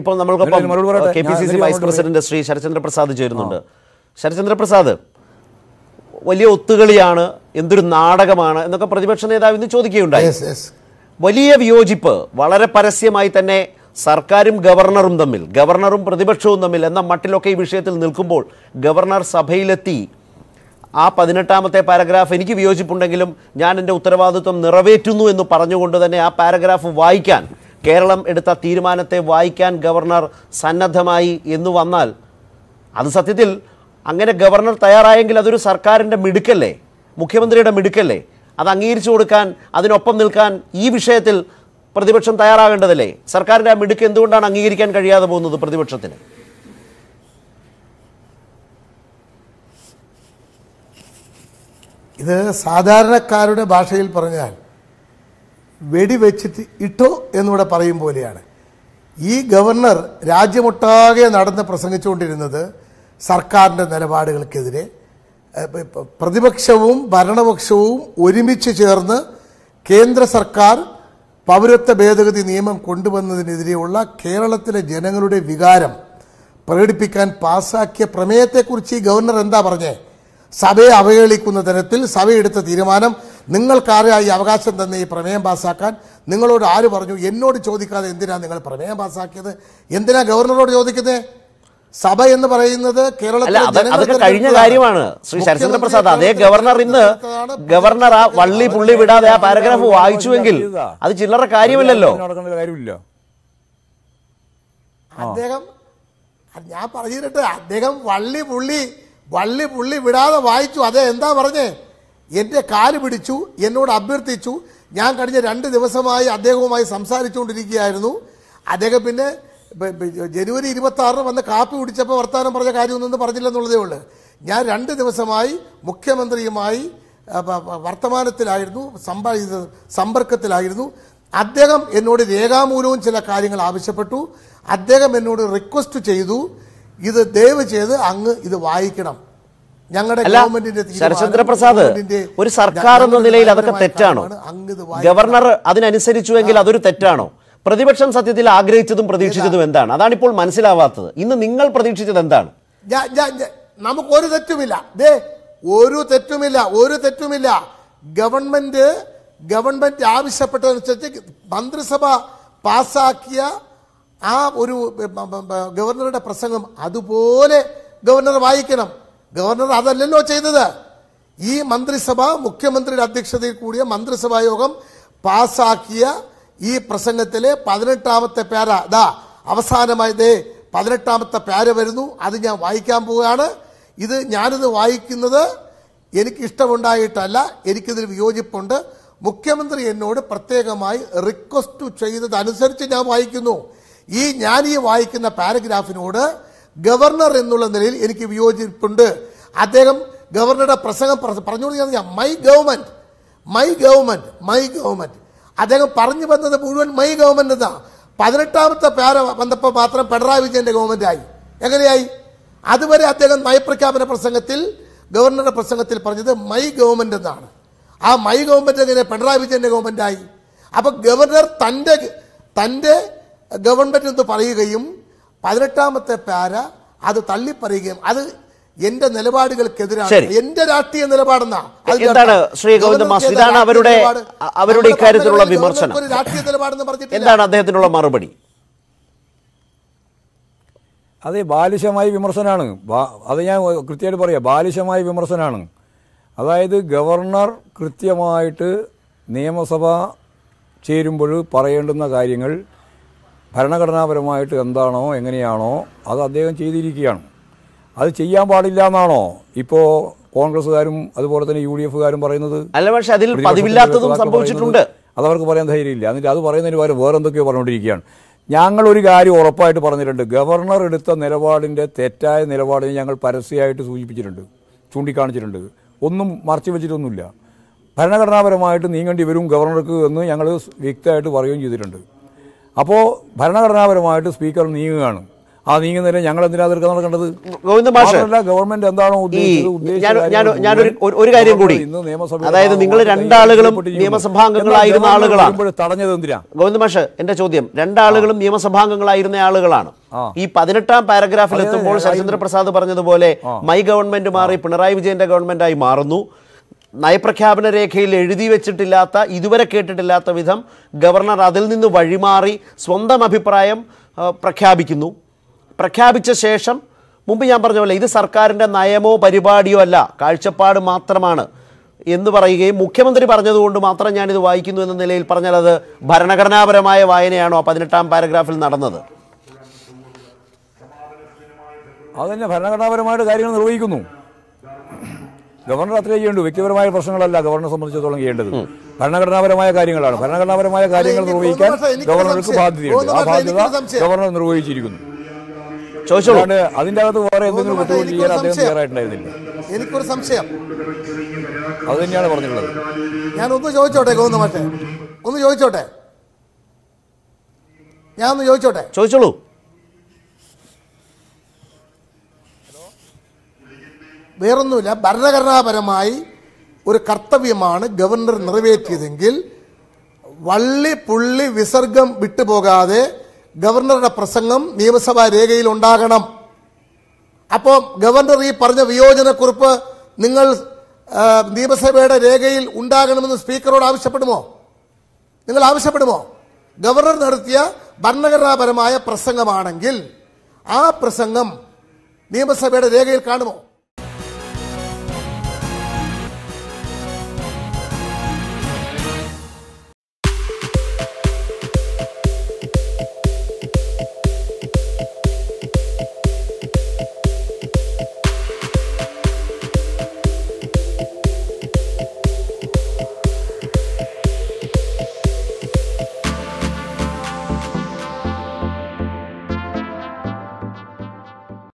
ഇപ്പോൾ നമ്മൾക്കൊപ്പം K P C C vice president Shri Sarachandra Prasad ചേരുന്നുണ്ട് ശരചന്ദ്ര പ്രസാദ് വലിയ ഒത്തുകളിയാണ് എന്തൊരു നാടകമാണ് എന്നൊക്കെ പ്രതിപക്ഷ നേതാവ് ഇന്ന് ചോദിക്കുകയുണ്ടായി വലിയ വിയോജിപ്പ് വളരെ പരസ്യമായി തന്നെ സർക്കാരും ഗവർണറും തമ്മിൽ ഗവർണറും പ്രതിപക്ഷവും തമ്മിൽ എന്ന മട്ടിലൊക്കെ ഈ വിഷയത്തിൽ നിൽക്കുമ്പോൾ ഗവർണർ സഭയിലെത്തി ആ പതിനെട്ടാമത്തെ പാരഗ്രാഫ് എനിക്ക് വിയോജിപ്പുണ്ടെങ്കിലും ഞാൻ എൻ്റെ ഉത്തരവാദിത്വം നിറവേറ്റുന്നു എന്ന് പറഞ്ഞുകൊണ്ട് തന്നെ ആ പാരഗ്രാഫ് വായിക്കാൻ കേരളം എടുത്ത തീരുമാനത്തെ വായിക്കാൻ ഗവർണർ സന്നദ്ധമായി എന്ന് വന്നാൽ അത് സത്യത്തിൽ അങ്ങനെ ഗവർണർ തയ്യാറായെങ്കിൽ അതൊരു സർക്കാരിൻ്റെ മിടുക്കല്ലേ മുഖ്യമന്ത്രിയുടെ മിടുക്കല്ലേ അത് അംഗീകരിച്ചു കൊടുക്കാൻ അതിനൊപ്പം നിൽക്കാൻ ഈ വിഷയത്തിൽ പ്രതിപക്ഷം തയ്യാറാകേണ്ടതല്ലേ സർക്കാരിൻ്റെ ആ മിടുക്ക് എന്തുകൊണ്ടാണ് അംഗീകരിക്കാൻ കഴിയാതെ പോകുന്നത് പ്രതിപക്ഷത്തിന് ഇത് സാധാരണക്കാരുടെ ഭാഷയിൽ പറഞ്ഞാൽ വെടിവെച്ച് ഇട്ടോ എന്നിവിടെ പറയും പോലെയാണ് ഈ ഗവർണർ രാജ്യമൊട്ടാകെ നടന്ന് പ്രസംഗിച്ചുകൊണ്ടിരുന്നത് സർക്കാരിൻ്റെ നിലപാടുകൾക്കെതിരെ പ്രതിപക്ഷവും ഭരണപക്ഷവും ഒരുമിച്ച് ചേർന്ന് കേന്ദ്ര സർക്കാർ പൗരത്വ ഭേദഗതി നിയമം കൊണ്ടുവന്നതിനെതിരെയുള്ള കേരളത്തിലെ ജനങ്ങളുടെ വികാരം പ്രകടിപ്പിക്കാൻ പാസാക്കിയ പ്രമേയത്തെക്കുറിച്ച് ഈ ഗവർണർ എന്താ പറഞ്ഞേ സഭയെ അവഹേളിക്കുന്ന തരത്തിൽ സഭയെടുത്ത തീരുമാനം നിങ്ങൾക്കാരായി ഈ അവകാശം തന്നെ ഈ പ്രമേയം പാസ്സാക്കാൻ നിങ്ങളോട് ആര് പറഞ്ഞു എന്നോട് ചോദിക്കാതെ എന്തിനാണ് നിങ്ങൾ പ്രമേയം പാസ്സാക്കിയത് എന്തിനാ ഗവർണറോട് ചോദിക്കുന്നത് സഭ എന്ന് പറയുന്നത് കേരളത്തിലെ കഴിഞ്ഞ കാര്യമാണ് ശ്രീ ശരചന്ദ്ര പ്രസാദ് അതേ ഗവർണർ ഇന്ന് ഗവർണർ ആ വള്ളി പുള്ളി വിടാതെ ആ പാരഗ്രാഫ് വായിച്ചുവെങ്കിൽ അത് ചില്ലറ കാര്യമില്ലല്ലോ അദ്ദേഹം ഞാൻ പറഞ്ഞിട്ട് അദ്ദേഹം വള്ളി പുള്ളി വള്ളി പുള്ളി വിടാതെ വായിച്ചു അതെ എന്താ പറഞ്ഞേ എൻ്റെ കാല് പിടിച്ചു എന്നോട് അഭ്യർത്ഥിച്ചു ഞാൻ കഴിഞ്ഞ രണ്ട് ദിവസമായി അദ്ദേഹവുമായി സംസാരിച്ചുകൊണ്ടിരിക്കുകയായിരുന്നു അദ്ദേഹം പിന്നെ ജനുവരി ഇരുപത്തി ആറിന് വന്ന് കാപ്പി കുടിച്ചപ്പോൾ വർത്തമാനം പറഞ്ഞ കാര്യമൊന്നും പറഞ്ഞില്ലെന്നുള്ളതേ ഉള്ളൂ ഞാൻ രണ്ട് ദിവസമായി മുഖ്യമന്ത്രിയുമായി വർത്തമാനത്തിലായിരുന്നു സമ്പാ സമ്പർക്കത്തിലായിരുന്നു അദ്ദേഹം എന്നോട് രേഖാമൂലവും ചില കാര്യങ്ങൾ ആവശ്യപ്പെട്ടു അദ്ദേഹം എന്നോട് റിക്വസ്റ്റ് ചെയ്തു ഇത് ദയവ് ചെയ്ത് അങ്ങ് ഇത് വായിക്കണം ഞങ്ങളുടെ ശരചന്ദ്ര പ്രസാദ് ഒരു സർക്കാർ എന്ന നിലയിൽ അതൊക്കെ തെറ്റാണോ ഗവർണർ അതിനനുസരിച്ചുവെങ്കിൽ അതൊരു തെറ്റാണോ പ്രതിപക്ഷം സത്യത്തിൽ ആഗ്രഹിച്ചതും പ്രതീക്ഷിച്ചതും എന്താണ് അതാണ് ഇപ്പോൾ മനസ്സിലാവാത്തത് ഇന്ന് നിങ്ങൾ പ്രതീക്ഷിച്ചത് എന്താണ് നമുക്ക് ഒരു തെറ്റുമില്ല ഒരു തെറ്റുമില്ല ഒരു തെറ്റുമില്ല ഗവൺമെന്റ് ഗവൺമെന്റ് ആവശ്യപ്പെട്ടതനുസരിച്ച് മന്ത്രിസഭ പാസാക്കിയ ആ ഒരു ഗവർണറുടെ പ്രസംഗം അതുപോലെ ഗവർണർ വായിക്കണം ഗവർണർ അതല്ലല്ലോ ചെയ്തത് ഈ മന്ത്രിസഭ മുഖ്യമന്ത്രിയുടെ അധ്യക്ഷതയിൽ കൂടിയ മന്ത്രിസഭാ യോഗം പാസാക്കിയ ഈ പ്രസംഗത്തിലെ പതിനെട്ടാമത്തെ പേര ദാ അവസാനമായി ദേ പതിനെട്ടാമത്തെ പേര വരുന്നു അത് ഞാൻ വായിക്കാൻ പോവുകയാണ് ഇത് ഞാനിത് വായിക്കുന്നത് എനിക്ക് ഇഷ്ടമുണ്ടായിട്ടല്ല എനിക്കിതിൽ വിയോജിപ്പുണ്ട് മുഖ്യമന്ത്രി എന്നോട് പ്രത്യേകമായി റിക്വസ്റ്റ് ചെയ്തതനുസരിച്ച് ഞാൻ വായിക്കുന്നു ഈ ഞാൻ ഈ വായിക്കുന്ന പാരഗ്രാഫിനോട് ഗവർണർ എന്നുള്ള നിലയിൽ എനിക്ക് വിയോജിപ്പുണ്ട് അദ്ദേഹം ഗവർണറുടെ പ്രസംഗം പറഞ്ഞുകൊണ്ട് ഞാൻ my government my government my government അദ്ദേഹം പറഞ്ഞു വന്നത് മുഴുവൻ മൈ ഗവൺമെന്റ് എന്നാ പതിനെട്ടാമത്തെ പേര വന്നപ്പോൾ മാത്രം പിണറായി ഗവൺമെന്റ് ആയി എങ്ങനെയായി അതുവരെ അദ്ദേഹം നയപ്രഖ്യാപന പ്രസംഗത്തിൽ ഗവർണറുടെ പ്രസംഗത്തിൽ പറഞ്ഞത് മൈ ഗവൺമെന്റ് എന്നാണ് ആ മൈ ഗവൺമെന്റ് എങ്ങനെ പിണറായി ഗവൺമെന്റ് ആയി അപ്പോൾ ഗവർണർ തന്റെ തന്റെ ഗവൺമെന്റ് എന്ന് പറയുകയും പതിനെട്ടാമത്തെ പാര അത് തള്ളിപ്പറയുകയും അത് എന്റെ നിലപാടുകൾക്കെതിരാണ് എന്റെ രാഷ്ട്രീയ നിലപാടെന്നാണ് എന്താണ് ഇതാണ് അവരുടെ അവരുടെ ഇക്കാര്യത്തിലുള്ള വിമർശനം രാഷ്ട്രീയ നിലപാടെന്ന് പറഞ്ഞിട്ട് എന്താണ് അദ്ദേഹത്തിനുള്ള മറുപടി അതെ ബാലിശമായ വിമർശനമാണ് അത് ഞാൻ കൃത്യമായിട്ട് പറയാം ബാലിശമായ വിമർശനമാണ് അതായത് ഗവർണർ കൃത്യമായിട്ട് നിയമസഭ ചേരുമ്പോൾ പറയേണ്ടുന്ന കാര്യങ്ങൾ ഭരണഘടനാപരമായിട്ട് എന്താണോ എങ്ങനെയാണോ അത് അദ്ദേഹം ചെയ്തിരിക്കുകയാണ് അത് ചെയ്യാൻ പാടില്ല എന്നാണോ ഇപ്പോൾ കോൺഗ്രസ്സുകാരും അതുപോലെ തന്നെ യു ഡി എഫുകാരും പറയുന്നത് അല്ല പക്ഷെ അതിൽ പതിവില്ലാത്തതും സംഭവിച്ചിട്ടുണ്ട് അതവർക്ക് പറയാൻ ധൈര്യമില്ല എന്നിട്ട് അത് പറയുന്നതിന് പകരം വേറെ എന്തൊക്കെയോ പറഞ്ഞുകൊണ്ടിരിക്കുകയാണ് ഞങ്ങൾ ഒരു കാര്യം ഉറപ്പായിട്ട് പറഞ്ഞിട്ടുണ്ട് ഗവർണർ എടുത്ത നിലപാടിൻ്റെ തെറ്റായ നിലപാടിനെ ഞങ്ങൾ പരസ്യമായിട്ട് സൂചിപ്പിച്ചിട്ടുണ്ട് ചൂണ്ടിക്കാണിച്ചിട്ടുണ്ട് ഒന്നും മറച്ചു വെച്ചിട്ടൊന്നുമില്ല ഭരണഘടനാപരമായിട്ട് നീങ്ങേണ്ടി വരും ഗവർണർക്ക് എന്ന് ഞങ്ങൾ വ്യക്തമായിട്ട് പറയുകയും ചെയ്തിട്ടുണ്ട് അപ്പോൾ ഭരണഘടനാപരമായിട്ട് സ്പീക്കർ നീങ്ങുകയാണ് ആ നീങ്ങുന്നതിന് ഞങ്ങൾ എന്തിനാ അതിർക്ക നടക്കേണ്ടത് മാത്രമല്ല ഗവൺമെന്റ് എന്താണോ ഉദ്ദേശിച്ചത് ഒരു കാര്യം കൂടി അതായത് നിങ്ങൾ രണ്ടാളുകളും നിയമസഭാംഗങ്ങളായിരുന്ന ആളുകളാണ് തടഞ്ഞത് എന്തിനാ ഗോവിന്ദ മാഷ് എന്റെ ചോദ്യം രണ്ടാളുകളും നിയമസഭാംഗങ്ങളായിരുന്ന ആളുകളാണ് ഈ പതിനെട്ടാം പാരഗ്രാഫിൽ എത്തുമ്പോൾ ശശീന്ദ്ര പ്രസാദ് പറഞ്ഞതുപോലെ മൈ ഗവൺമെന്റ് മാറി പിണറായി വിജയന്റെ ഗവൺമെന്റായി മാറുന്നു നയപ്രഖ്യാപന രേഖയിൽ എഴുതി വെച്ചിട്ടില്ലാത്ത ഇതുവരെ കേട്ടിട്ടില്ലാത്ത വിധം ഗവർണർ അതിൽ നിന്ന് വഴിമാറി സ്വന്തം അഭിപ്രായം പ്രഖ്യാപിക്കുന്നു പ്രഖ്യാപിച്ച ശേഷം മുമ്പ് ഞാൻ പറഞ്ഞ പോലെ ഇത് സർക്കാരിൻ്റെ നയമോ പരിപാടിയോ അല്ല കാഴ്ചപ്പാട് മാത്രമാണ് എന്ന് പറയുകയും മുഖ്യമന്ത്രി പറഞ്ഞതുകൊണ്ട് മാത്രം ഞാനിത് വായിക്കുന്നു എന്ന നിലയിൽ പറഞ്ഞാൽ അത് ഭരണഘടനാപരമായ വായനയാണോ പതിനെട്ടാം പാരഗ്രാഫിൽ നടന്നത് അതന്നെ ഭരണഘടനാപരമായിട്ട് കാര്യങ്ങൾ നിർവഹിക്കുന്നു ഗവർണർ അത്രയും ചെയ്യേണ്ടു വ്യക്തിപരമായ പ്രശ്നങ്ങളല്ല ഗവർണറെ സംബന്ധിച്ചിടത്തോളം ചെയ്യേണ്ടത് ഭരണഘടനാപരമായ കാര്യങ്ങളാണ് ഭരണഘടനാപരമായ കാര്യങ്ങൾ നിർവഹിക്കാൻ ഗവർണർക്ക് ബാധ്യതയുണ്ട് ആ ബാധ്യത ഗവർണർ നിർവഹിച്ചിരിക്കുന്നു ചോദിച്ചോളാണ് അതിന്റെ അകത്ത് വേറെ എന്തെങ്കിലും കുറ്റവും ചെയ്യാൻ അദ്ദേഹം തയ്യാറായിട്ടുണ്ടായിരുന്നില്ല എനിക്കൊരു സംശയം അത് തന്നെയാണ് പറഞ്ഞിട്ടുള്ളത് ഞാൻ ഒന്ന് ചോദിച്ചോട്ടെ ഗോവിന്ദ ഒന്ന് ചോദിച്ചോട്ടെ ഞാൻ ഒന്ന് ചോദിച്ചോട്ടെ ചോദിച്ചോളൂ വേറൊന്നുമില്ല ഭരണഘടനാപരമായി ഒരു കർത്തവ്യമാണ് ഗവർണർ നിറവേറ്റിയതെങ്കിൽ വള്ളി പുള്ളി വിസർഗം വിട്ടുപോകാതെ ഗവർണറുടെ പ്രസംഗം നിയമസഭാ രേഖയിൽ ഉണ്ടാകണം അപ്പോൾ ഗവർണർ ഈ പറഞ്ഞ വിയോജനക്കുറിപ്പ് നിങ്ങൾ നിയമസഭയുടെ രേഖയിൽ ഉണ്ടാകണമെന്ന് സ്പീക്കറോട് ആവശ്യപ്പെടുമോ നിങ്ങൾ ആവശ്യപ്പെടുമോ ഗവർണർ നടത്തിയ ഭരണഘടനാപരമായ പ്രസംഗമാണെങ്കിൽ ആ പ്രസംഗം നിയമസഭയുടെ രേഖയിൽ കാണുമോ